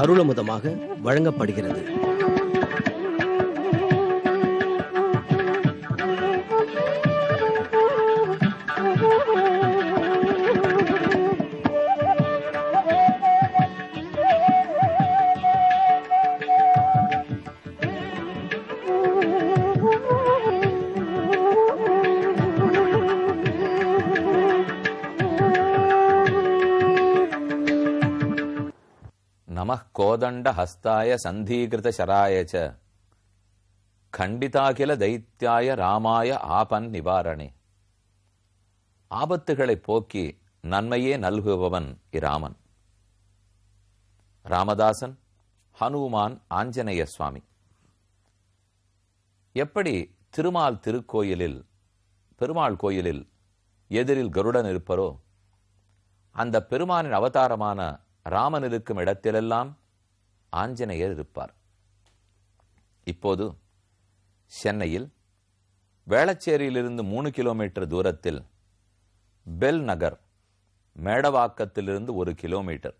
அருளமுதமாக வழங்கப்படுகிறது நம கோதண்ட ஹஸ்தாய சந்தீகிருத சராயச்ச கண்டிதாகில தைத்தியாய ராமாய ஆபன் நிவாரணே ஆபத்துகளை போக்கி நன்மையே நல்குபவன் இராமன் ராமதாசன் ஹனுமான் ஆஞ்சநேய சுவாமி எப்படி திருமால் திருக்கோயிலில் பெருமாள் கோயிலில் எதிரில் கருடன் இருப்பரோ அந்த பெருமானின் அவதாரமான ராமன் இருக்கும் இடத்திலெல்லாம் ஆஞ்சநேயர் இருப்பார் இப்போது சென்னையில் வேளச்சேரியிலிருந்து மூணு கிலோமீட்டர் தூரத்தில் பெல் நகர் மேடவாக்கத்திலிருந்து ஒரு கிலோமீட்டர்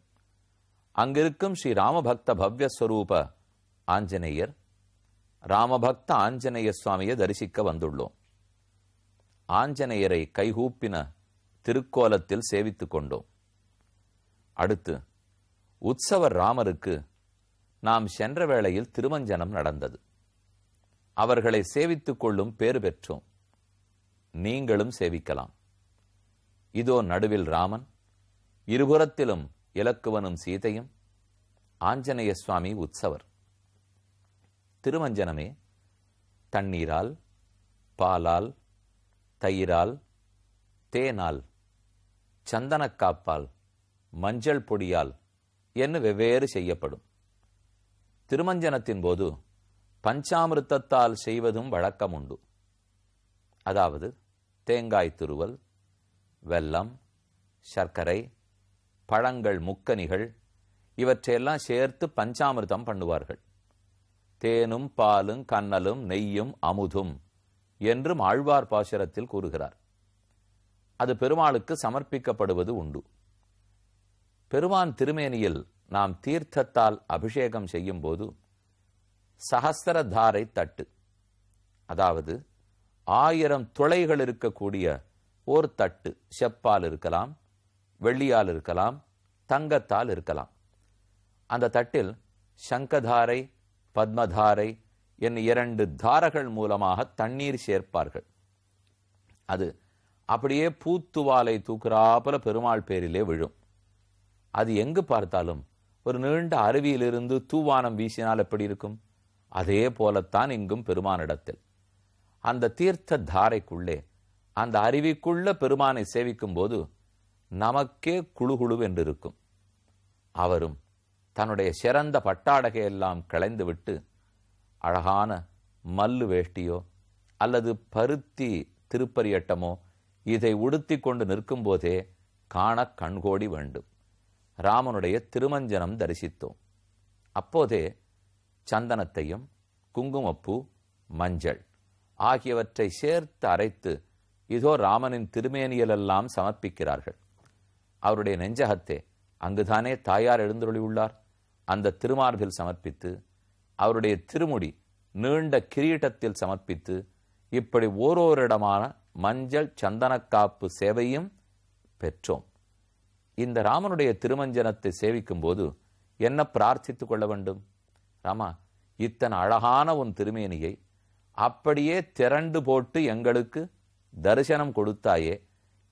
அங்கிருக்கும் ஸ்ரீ ராமபக்த பவ்யஸ்வரூப ஆஞ்சநேயர் ராமபக்த ஆஞ்சநேய சுவாமியை தரிசிக்க வந்துள்ளோம் ஆஞ்சநேயரை கைகூப்பின திருக்கோலத்தில் சேவித்துக் கொண்டோம் அடுத்து உற்சவ ராமருக்கு நாம் சென்ற வேளையில் திருமஞ்சனம் நடந்தது அவர்களை சேவித்துக் கொள்ளும் பேறு பெற்றோம் நீங்களும் சேவிக்கலாம் இதோ நடுவில் ராமன் இருபுறத்திலும் இலக்குவனும் சீதையும் ஆஞ்சநேய சுவாமி உற்சவர் திருமஞ்சனமே தண்ணீரால் பாலால் தயிரால் தேனால் சந்தனக்காப்பால் மஞ்சள் பொடியால் என்று வெவ்வேறு செய்யப்படும் திருமஞ்சனத்தின் போது பஞ்சாமிர்தத்தால் செய்வதும் வழக்கம் உண்டு அதாவது தேங்காய் துருவல் வெல்லம் சர்க்கரை பழங்கள் முக்கனிகள் இவற்றையெல்லாம் சேர்த்து பஞ்சாமிர்தம் பண்ணுவார்கள் தேனும் பாலும் கண்ணலும் நெய்யும் அமுதும் என்றும் ஆழ்வார் பாசுரத்தில் கூறுகிறார் அது பெருமாளுக்கு சமர்ப்பிக்கப்படுவது உண்டு பெருமான் திருமேனியில் நாம் தீர்த்தத்தால் அபிஷேகம் செய்யும் போது சகஸ்திரதாரை தட்டு அதாவது ஆயிரம் துளைகள் இருக்கக்கூடிய ஒரு தட்டு செப்பால் இருக்கலாம் வெள்ளியால் இருக்கலாம் தங்கத்தால் இருக்கலாம் அந்த தட்டில் சங்கதாரை பத்மதாரை என் இரண்டு தாரகள் மூலமாக தண்ணீர் சேர்ப்பார்கள் அது அப்படியே பூத்துவாலை தூக்குறாப்புல பெருமாள் பேரிலே விழும் அது எங்கு பார்த்தாலும் ஒரு நீண்ட அருவியிலிருந்து தூவானம் வீசினால் எப்படி இருக்கும் அதே போலத்தான் இங்கும் பெருமானிடத்தில் அந்த தீர்த்த தாரைக்குள்ளே அந்த அருவிக்குள்ள பெருமானை சேவிக்கும் போது நமக்கே குழுகுழுவென்று இருக்கும் அவரும் தன்னுடைய சிறந்த பட்டாடகையெல்லாம் களைந்துவிட்டு அழகான மல்லு வேஷ்டியோ அல்லது பருத்தி திருப்பரியட்டமோ இதை உடுத்தி கொண்டு நிற்கும்போதே காண கண்கோடி வேண்டும் ராமனுடைய திருமஞ்சனம் தரிசித்தோம் அப்போதே சந்தனத்தையும் குங்குமப்பூ மஞ்சள் ஆகியவற்றை சேர்த்து அரைத்து இதோ ராமனின் திருமேனியலெல்லாம் சமர்ப்பிக்கிறார்கள் அவருடைய நெஞ்சகத்தே அங்குதானே தாயார் உள்ளார் அந்த திருமார்பில் சமர்ப்பித்து அவருடைய திருமுடி நீண்ட கிரீட்டத்தில் சமர்ப்பித்து இப்படி ஓரோரிடமான மஞ்சள் சந்தனக்காப்பு சேவையும் பெற்றோம் இந்த ராமனுடைய திருமஞ்சனத்தை சேவிக்கும் போது என்ன பிரார்த்தித்துக் கொள்ள வேண்டும் ராமா இத்தனை அழகான உன் திருமேனியை அப்படியே திரண்டு போட்டு எங்களுக்கு தரிசனம் கொடுத்தாயே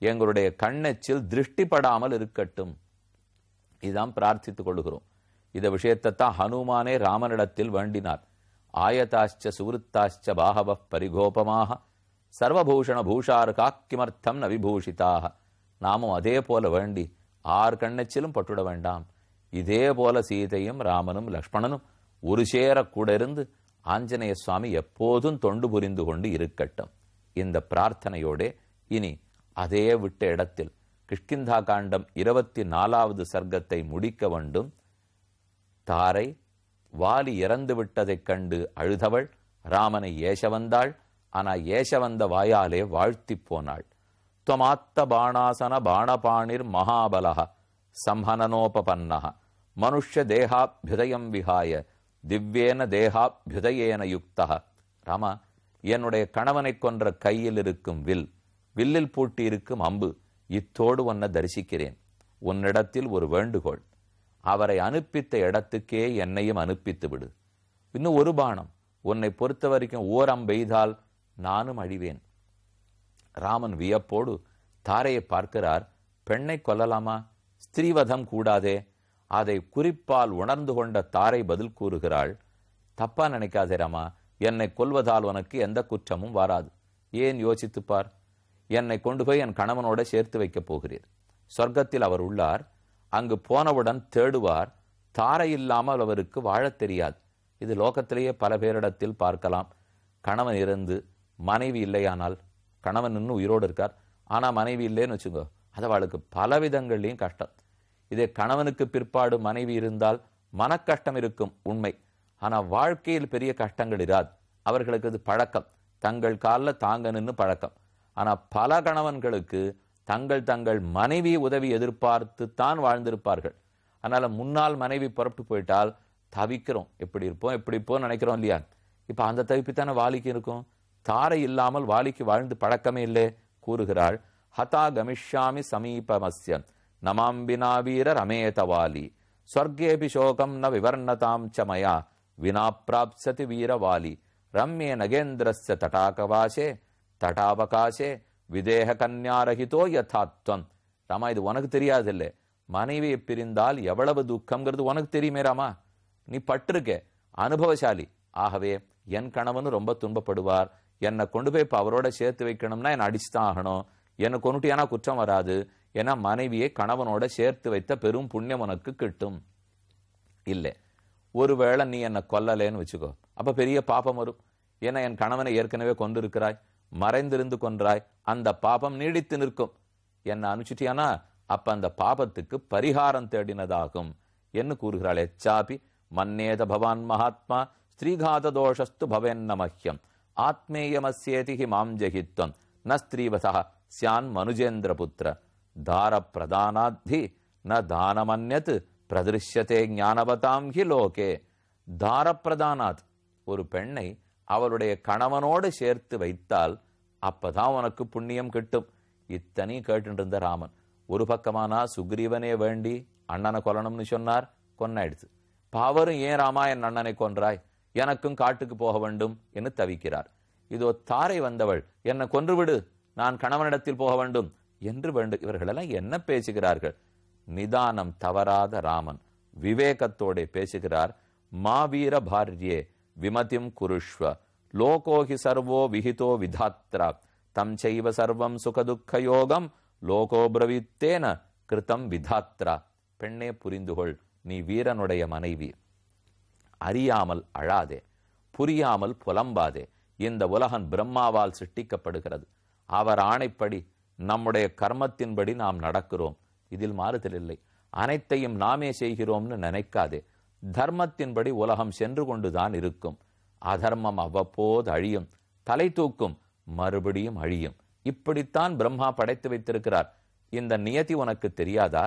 எங்களுடைய கண்ணெச்சில் திருஷ்டிப்படாமல் இருக்கட்டும் இதுதான் பிரார்த்தித்துக் கொள்ளுகிறோம் இந்த தான் ஹனுமானே ராமனிடத்தில் வேண்டினார் ஆயதாச்ச சுவருத்தாச்ச பாகவ பரிகோபமாக சர்வபூஷண பூஷாருகா கிமர்த்தம் நவிபூஷிதாக நாமும் அதே போல வேண்டி ஆர் கண்ணச்சிலும் பட்டுட வேண்டாம் இதே போல சீதையும் ராமனும் லக்ஷ்மணனும் ஒரு சேர கூட இருந்து ஆஞ்சநேய சுவாமி எப்போதும் தொண்டு புரிந்து கொண்டு இருக்கட்டும் இந்த பிரார்த்தனையோடு இனி அதே விட்ட இடத்தில் கிஷ்கிந்தா காண்டம் இருபத்தி நாலாவது சர்க்கத்தை முடிக்க வேண்டும் தாரை வாலி இறந்து விட்டதைக் கண்டு அழுதவள் ராமனை ஏச வந்தாள் ஆனால் ஏச வந்த வாயாலே வாழ்த்தி போனாள் త్వమాత్త బాణాసన బాణపాణిర్ మహాబల సంహననోపపన్న மனுஷதேகாபியுதயம் விகாய திவ்யேன தேகாபியுதயேன யுக்த ராமா என்னுடைய கணவனை கொன்ற கையில் இருக்கும் வில் வில்லில் பூட்டியிருக்கும் அம்பு இத்தோடு உன்னை தரிசிக்கிறேன் உன்னிடத்தில் ஒரு வேண்டுகோள் அவரை அனுப்பித்த இடத்துக்கே என்னையும் அனுப்பித்து விடு இன்னும் ஒரு பானம் உன்னை பொறுத்த வரைக்கும் ஓரம் பெய்தால் நானும் அழிவேன் ராமன் வியப்போடு தாரையை பார்க்கிறார் பெண்ணை கொல்லலாமா ஸ்திரீவதம் கூடாதே அதை குறிப்பால் உணர்ந்து கொண்ட தாரை பதில் கூறுகிறாள் தப்பா நினைக்காதே ராமா என்னை கொல்வதால் உனக்கு எந்த குற்றமும் வராது ஏன் யோசித்துப்பார் என்னை கொண்டு போய் என் கணவனோட சேர்த்து வைக்கப் போகிறீர் சொர்க்கத்தில் அவர் உள்ளார் அங்கு போனவுடன் தேடுவார் தாரை இல்லாமல் அவருக்கு வாழத் தெரியாது இது லோகத்திலேயே பல பேரிடத்தில் பார்க்கலாம் கணவன் இருந்து மனைவி இல்லையானால் கணவன் இன்னும் உயிரோடு இருக்கார் ஆனால் மனைவி இல்லைன்னு வச்சுக்கோ அது அவளுக்கு பல கஷ்டம் இதே கணவனுக்கு பிற்பாடு மனைவி இருந்தால் மனக்கஷ்டம் இருக்கும் உண்மை ஆனால் வாழ்க்கையில் பெரிய கஷ்டங்கள் இராது அவர்களுக்கு அது பழக்கம் தங்கள் காலில் தாங்க நின்று பழக்கம் ஆனால் பல கணவன்களுக்கு தங்கள் தங்கள் மனைவி உதவி எதிர்பார்த்து தான் வாழ்ந்திருப்பார்கள் அதனால் முன்னால் மனைவி புறப்பு போயிட்டால் தவிக்கிறோம் எப்படி இருப்போம் எப்படி இருப்போம் நினைக்கிறோம் இல்லையா இப்போ அந்த தவிப்பு தானே வாலிக்கு இருக்கும் தாரை இல்லாமல் வாலிக்கு வாழ்ந்து பழக்கமே இல்லை கூறுகிறாள் ஹதா கமிஷ்யாமி சமீபமஸ்ய நமாம்பினா வீர ரமேதவாலி ஸ்வர்கேபி சோகம் ந விவர்ணதாம் ச மயா வினா பிராப்சதி வீரவாலி ரம்யே நகேந்திரச தடாகவாசே தடாவகாசே விதேக கன்யாரகிதோ யதாத்வம் ராமா இது உனக்கு இல்லை மனைவியை பிரிந்தால் எவ்வளவு துக்கம்ங்கிறது உனக்கு தெரியுமே ராமா நீ பட்டிருக்கே அனுபவசாலி ஆகவே என் கணவனு ரொம்ப துன்பப்படுவார் என்னை கொண்டு போய் இப்போ அவரோட சேர்த்து வைக்கணும்னா என்னை அடிச்சு தான் ஆகணும் என்னை ஏன்னா குற்றம் வராது ஏன்னா மனைவியை கணவனோட சேர்த்து வைத்த பெரும் புண்ணியம் உனக்கு கிட்டும் இல்லை ஒருவேளை நீ என்னை கொல்லலேன்னு வச்சுக்கோ அப்போ பெரிய பாப்பம் வரும் ஏன்னா என் கணவனை ஏற்கனவே கொண்டிருக்கிறாய் மறைந்திருந்து கொன்றாய் அந்த பாபம் நீடித்து நிற்கும் என்னை அனுப்பிச்சிட்டியானா அப்போ அந்த பாபத்துக்கு பரிகாரம் தேடினதாகும் என்று கூறுகிறாள் எச்சாபி மன்னேத பவான் மகாத்மா ஸ்ரீகாத தோஷஸ்து பவேன் நமஹ்யம் ஆத்மேயமஸ்யேதிஹி மாம் ஜெகித்வம் ந ஸ்திரீவசா சியான் மனுஜேந்திரபுத்திர தார பிரதானாத்பி ந தானமன்யத் பிரதிருஷ்யத்தே ஞானவதாம் ஹி லோகே தார பிரதானாத் ஒரு பெண்ணை அவளுடைய கணவனோடு சேர்த்து வைத்தால் அப்பதான் உனக்கு புண்ணியம் கிட்டும் இத்தனையும் கேட்டு ராமன் ஒரு பக்கமானா சுக்ரீவனே வேண்டி அண்ணனை கொல்லணும்னு சொன்னார் கொன்னாயிடுச்சு பாவரும் ஏன் ராமா என் அண்ணனை கொன்றாய் எனக்கும் காட்டுக்கு போக வேண்டும் என்று தவிக்கிறார் இதோ தாரை வந்தவள் என்னை கொன்றுவிடு நான் கணவனிடத்தில் போக வேண்டும் என்று வேண்டும் இவர்களெல்லாம் என்ன பேசுகிறார்கள் நிதானம் தவறாத ராமன் விவேகத்தோடு பேசுகிறார் மாவீர பாரியே விமதிம் குருஷ்வ லோகோஹி சர்வோ விஹிதோ விதாத்ரா தம் செய்வ சர்வம் சுகதுக்க யோகம் லோகோபிரவித்தேன கிருத்தம் விதாத்ரா பெண்ணே புரிந்துகொள் நீ வீரனுடைய மனைவி அறியாமல் அழாதே புரியாமல் புலம்பாதே இந்த உலகன் பிரம்மாவால் சிட்டிக்கப்படுகிறது அவர் ஆணைப்படி நம்முடைய கர்மத்தின்படி நாம் நடக்கிறோம் இதில் மாறுதல் இல்லை அனைத்தையும் நாமே செய்கிறோம்னு நினைக்காதே தர்மத்தின்படி உலகம் சென்று கொண்டுதான் இருக்கும் அதர்மம் அவ்வப்போது அழியும் தலை தூக்கும் மறுபடியும் அழியும் இப்படித்தான் பிரம்மா படைத்து வைத்திருக்கிறார் இந்த நியதி உனக்கு தெரியாதா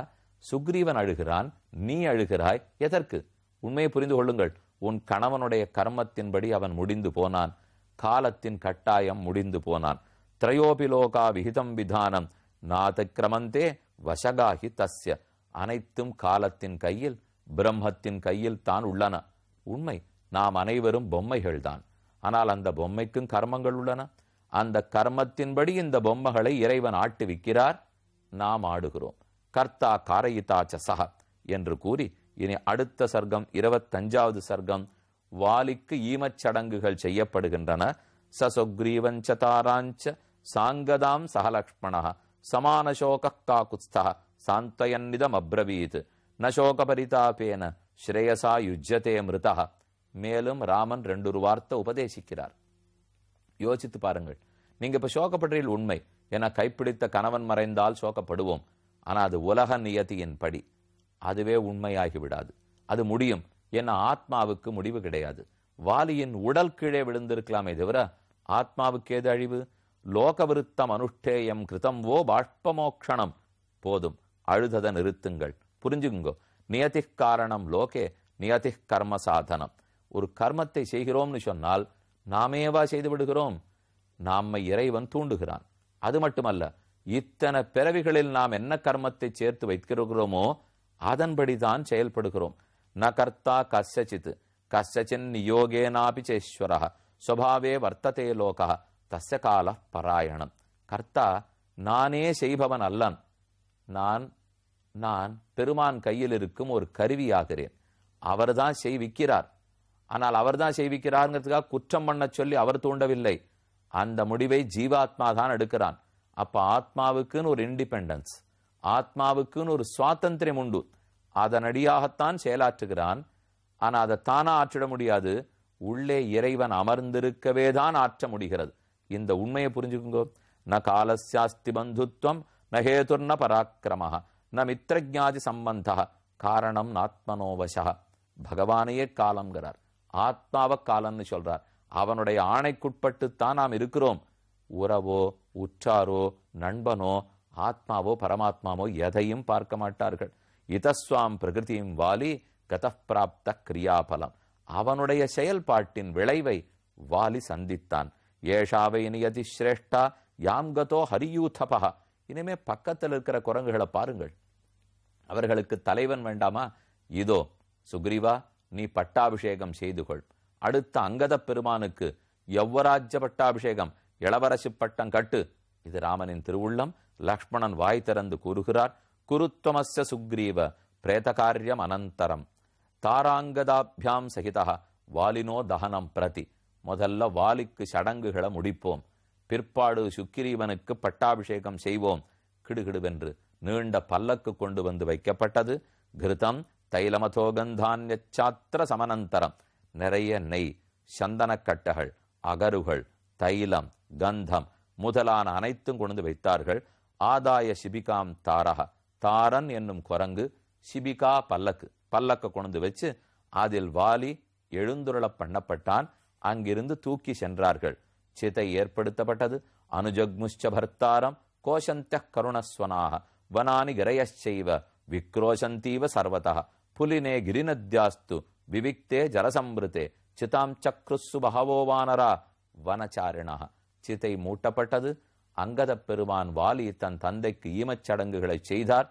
சுக்ரீவன் அழுகிறான் நீ அழுகிறாய் எதற்கு உண்மையை புரிந்து கொள்ளுங்கள் உன் கணவனுடைய கர்மத்தின்படி அவன் முடிந்து போனான் காலத்தின் கட்டாயம் முடிந்து போனான் திரையோபிலோகா விகிதம் விதானம் நாதக்கிரமந்தே வசகாகி தஸ்ய அனைத்தும் காலத்தின் கையில் பிரம்மத்தின் கையில் தான் உள்ளன உண்மை நாம் அனைவரும் பொம்மைகள்தான் ஆனால் அந்த பொம்மைக்கும் கர்மங்கள் உள்ளன அந்த கர்மத்தின்படி இந்த பொம்மைகளை இறைவன் ஆட்டுவிக்கிறார் நாம் ஆடுகிறோம் கர்த்தா காரயிதா சக என்று கூறி இனி அடுத்த சர்க்கம் இருபத்தஞ்சாவது சர்க்கம் வாலிக்கு ஈமச்சடங்குகள் செய்யப்படுகின்றன சசொக்ரீவஞ்ச தாராஞ்ச சாங்கதாம் சகலக்ஷ்மண சமான சோக காகுஸ்தா சாந்தயன்னிதம் அப்ரவீத் நசோக பரிதாபேன ஸ்ரேயசா யுஜ்ஜதே மிருதா மேலும் ராமன் ரெண்டொரு வார்த்தை உபதேசிக்கிறார் யோசித்து பாருங்கள் நீங்க இப்ப சோகப்படுறீர்கள் உண்மை என கைப்பிடித்த கணவன் மறைந்தால் சோகப்படுவோம் ஆனா அது உலக நியதியின் படி அதுவே உண்மையாகி விடாது அது முடியும் என ஆத்மாவுக்கு முடிவு கிடையாது வாலியின் உடல் கீழே விழுந்திருக்கலாமே தவிர ஆத்மாவுக்கு ஏது அழிவு லோகவிருத்தம் அனுஷ்டேயம் கிருதம் ஓ பாஷ்பமோக்ஷணம் போதும் அழுததை நிறுத்துங்கள் புரிஞ்சுக்குங்கோ நியதி காரணம் லோகே நியதி கர்ம சாதனம் ஒரு கர்மத்தை செய்கிறோம்னு சொன்னால் நாமேவா செய்து விடுகிறோம் நாம் இறைவன் தூண்டுகிறான் அது மட்டுமல்ல இத்தனை பிறவிகளில் நாம் என்ன கர்மத்தை சேர்த்து வைத்திருக்கிறோமோ அதன்படிதான் செயல்படுகிறோம் ந கர்த்தா கசச்சித் கசச்சின் நியோகேனாபி சேஸ்வரா சுவாவே வர்த்ததே லோக தச கால பராயணம் கர்த்தா நானே செய்பவன் அல்லன் நான் நான் பெருமான் கையில் இருக்கும் ஒரு கருவியாகிறேன் அவர் தான் செய்விக்கிறார் ஆனால் அவர் தான் செய்விக்கிறாருங்கிறதுக்காக குற்றம் பண்ண சொல்லி அவர் தூண்டவில்லை அந்த முடிவை ஜீவாத்மா தான் எடுக்கிறான் அப்ப ஆத்மாவுக்குன்னு ஒரு இண்டிபெண்டன்ஸ் ஆத்மாவுக்குன்னு ஒரு சுவாதந்திரம் உண்டு அதனடியாகத்தான் செயலாற்றுகிறான் ஆனால் அதை தானா ஆற்றிட முடியாது உள்ளே இறைவன் அமர்ந்திருக்கவே தான் ஆற்ற முடிகிறது இந்த உண்மையை புரிஞ்சுக்குங்கோ ந காலசாஸ்தி பந்துத்வம் ந ஹேதுர்ண பராக்கிரம ந மித்திரஜாதி சம்பந்த காரணம் ஆத்மனோவச பகவானையே காலம்ங்கிறார் ஆத்மாவ காலம்னு சொல்றார் அவனுடைய தான் நாம் இருக்கிறோம் உறவோ உற்றாரோ நண்பனோ ஆத்மாவோ பரமாத்மாவோ எதையும் பார்க்க மாட்டார்கள் இதஸ்வாம் பிரகிருதியும் வாலி கதப்பிராப்த கிரியாபலம் அவனுடைய செயல்பாட்டின் விளைவை வாலி சந்தித்தான் ஏஷாவை நியதி ஸ்ரேஷ்டா யாம்கதோ ஹரியூதபா இனிமே பக்கத்தில் இருக்கிற குரங்குகளை பாருங்கள் அவர்களுக்கு தலைவன் வேண்டாமா இதோ சுக்ரீவா நீ பட்டாபிஷேகம் செய்து கொள் அடுத்த அங்கத பெருமானுக்கு எவ்வராஜ்ய பட்டாபிஷேகம் இளவரசு பட்டம் கட்டு இது ராமனின் திருவுள்ளம் லக்ஷ்மணன் வாய் திறந்து கூறுகிறார் குருத்வமஸ்ய சுக்ரீவ பிரேதகாரியம் அனந்தரம் தாராங்கதாபியாம் சகிதா வாலினோ தகனம் பிரதி முதல்ல வாலிக்கு சடங்குகளை முடிப்போம் பிற்பாடு சுக்கிரீவனுக்கு பட்டாபிஷேகம் செய்வோம் கிடுகிடுவென்று நீண்ட பல்லக்கு கொண்டு வந்து வைக்கப்பட்டது கிருதம் தைலமதோகந்தான்யச்சாத்திர சமனந்தரம் நிறைய நெய் சந்தனக்கட்டகள் அகருகள் தைலம் கந்தம் முதலான அனைத்தும் கொண்டு வைத்தார்கள் ஆதாய சிபிகாம் தாரக தாரன் என்னும் குரங்கு சிபிகா பல்லக்கு பல்லக்க கொண்டு வச்சு அதில் வாலி எழுந்துருள பண்ணப்பட்டான் அங்கிருந்து தூக்கி சென்றார்கள் சிதை ஏற்படுத்தப்பட்டது அனுஜக்முஷ்ச பர்த்தாரம் கோஷந்த கருணஸ்வனாக வனானி கிரயச்செய்வ விக்ரோஷந்தீவ சர்வதா புலினே கிரிநத்யாஸ்து விவிக்தே ஜலசம்பிருத்தே சிதாம் சக்ருசு பகவோவானரா வானரா வனச்சாரிணா சிதை மூட்டப்பட்டது அங்கதப் பெருமான் வாலி தன் தந்தைக்கு ஈமச்சடங்குகளை செய்தார்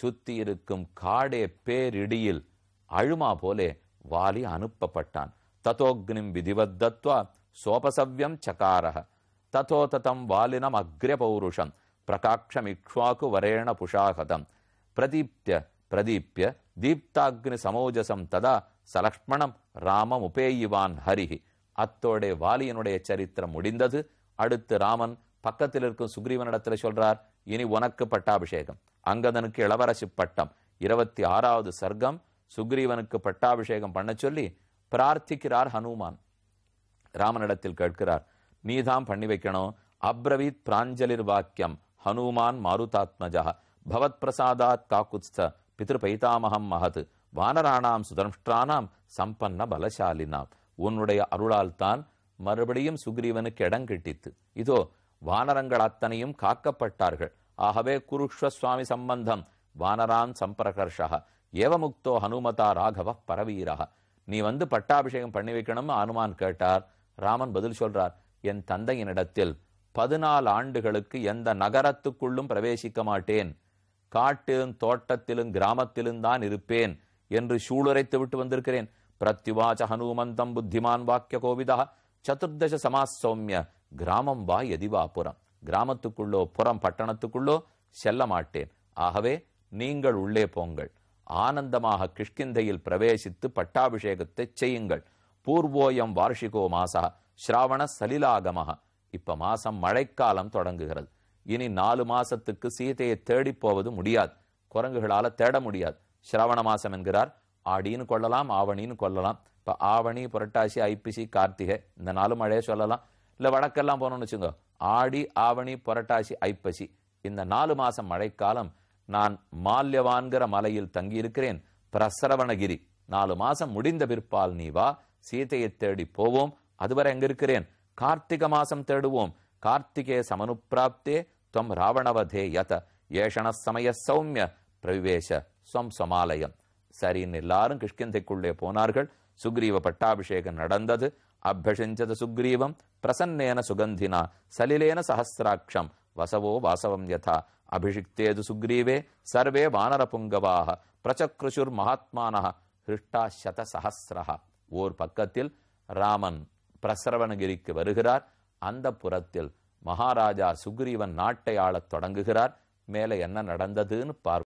சுத்தியிருக்கும் காடே பேரிடியில் அழுமா போலே வாலி அனுப்பப்பட்டான் ததோக்னிம் விதிவத்தத்வா சோபசவ்யம் சகாரக ததோ ததம் வாலினம் அக்ர பௌருஷம் பிரகாட்சமிக்ஷ்வாக்கு வரேண புஷாகதம் பிரதீப்ய பிரதீப்ய தீப்தாக்னி சமோஜசம் ததா சலக்ஷ்மணம் ராமம் உபேயிவான் ஹரிஹி அத்தோடைய வாலியனுடைய சரித்திரம் முடிந்தது அடுத்து ராமன் பக்கத்தில் இருக்கும் சுக்ரீவனிடத்தில் சொல்றார் இனி உனக்கு பட்டாபிஷேகம் அங்கதனுக்கு இளவரசி பட்டம் இருபத்தி ஆறாவது சர்க்கம் சுக்ரீவனுக்கு பட்டாபிஷேகம் பண்ண சொல்லி பிரார்த்திக்கிறார் ஹனுமான் ராமனிடத்தில் கேட்கிறார் நீதான் பண்ணி வைக்கணும் அப்ரவீத் பிராஞ்சலிர் வாக்கியம் ஹனுமான் மாருதாத்மஜா பவத் பிரசாதாத் காக்குத்ஸ்த பிதிரு பைதாமகம் மகது வானராணாம் சுதர்ஷ்டானாம் சம்பன்ன பலசாலினாம் உன்னுடைய அருளால் தான் மறுபடியும் சுக்ரீவனுக்கு இடம் கிட்டித்து இதோ வானரங்கள் அத்தனையும் காக்கப்பட்டார்கள் ஆகவே குருஷ்வ சுவாமி சம்பந்தம் வானரான் சம்பரகர்ஷா ஏவமுக்தோ ஹனுமதா ராகவ பரவீராக நீ வந்து பட்டாபிஷேகம் பண்ணி வைக்கணும் அனுமான் கேட்டார் ராமன் பதில் சொல்றார் என் தந்தையினிடத்தில் பதினாலு ஆண்டுகளுக்கு எந்த நகரத்துக்குள்ளும் பிரவேசிக்க மாட்டேன் காட்டிலும் தோட்டத்திலும் கிராமத்திலும் தான் இருப்பேன் என்று சூளுரைத்து விட்டு வந்திருக்கிறேன் பிரத்யுவாச்ச ஹனுமந்தம் புத்திமான் வாக்கிய கோவிதா சதுர்தச சமாசௌமிய கிராமம் வா எதிவா புறம் கிராமத்துக்குள்ளோ புறம் பட்டணத்துக்குள்ளோ செல்ல மாட்டேன் ஆகவே நீங்கள் உள்ளே போங்கள் ஆனந்தமாக கிஷ்கிந்தையில் பிரவேசித்து பட்டாபிஷேகத்தை செய்யுங்கள் பூர்வோயம் வார்ஷிகோ மாசா ஸ்ராவண சலிலாகமாக இப்ப மாசம் மழைக்காலம் தொடங்குகிறது இனி நாலு மாசத்துக்கு சீதையை தேடி போவது முடியாது குரங்குகளால தேட முடியாது ஸ்ரவண மாசம் என்கிறார் ஆடின்னு கொள்ளலாம் ஆவணின்னு கொள்ளலாம் இப்ப ஆவணி புரட்டாசி ஐப்பிசி கார்த்திகை இந்த நாலு மழையை சொல்லலாம் இல்லை வடக்கெல்லாம் போனோம்னு வச்சுங்க ஆடி ஆவணி புரட்டாசி ஐப்பசி இந்த நாலு மாசம் மழைக்காலம் நான் மால்யவான்கிற மலையில் தங்கியிருக்கிறேன் பிரசரவணகிரி நாலு மாசம் முடிந்த பிற்பால் நீ வா சீதையை தேடி போவோம் அதுவரை எங்க இருக்கிறேன் கார்த்திக மாசம் தேடுவோம் கார்த்திகே சமனுப்பிராப்தே துவம் ராவணவதே யத ஏஷண சமய சௌமிய பிரவேச ஸ்வம் சமாலயம் சரின்னு எல்லாரும் கிஷ்கிந்தைக்குள்ளே போனார்கள் சுக்ரீவ பட்டாபிஷேகம் நடந்தது சுக்ரீவம் பிரசன்னேன சுகந்தினா சலிலேன சஹசிராட்சம் வசவோ வாசவம் யதா அபிஷிக்தேது சுக்ரீவே சர்வே வானர புங்கவாக பிரச்சக்ருஷுர் மகாத்மான ஹிருஷ்டா சத சதசஹசிரா ஓர் பக்கத்தில் ராமன் பிரசரவணகிரிக்கு வருகிறார் அந்த புறத்தில் மகாராஜா சுக்ரீவன் நாட்டை ஆளத் தொடங்குகிறார் மேலே என்ன நடந்ததுன்னு பார்ப்போம்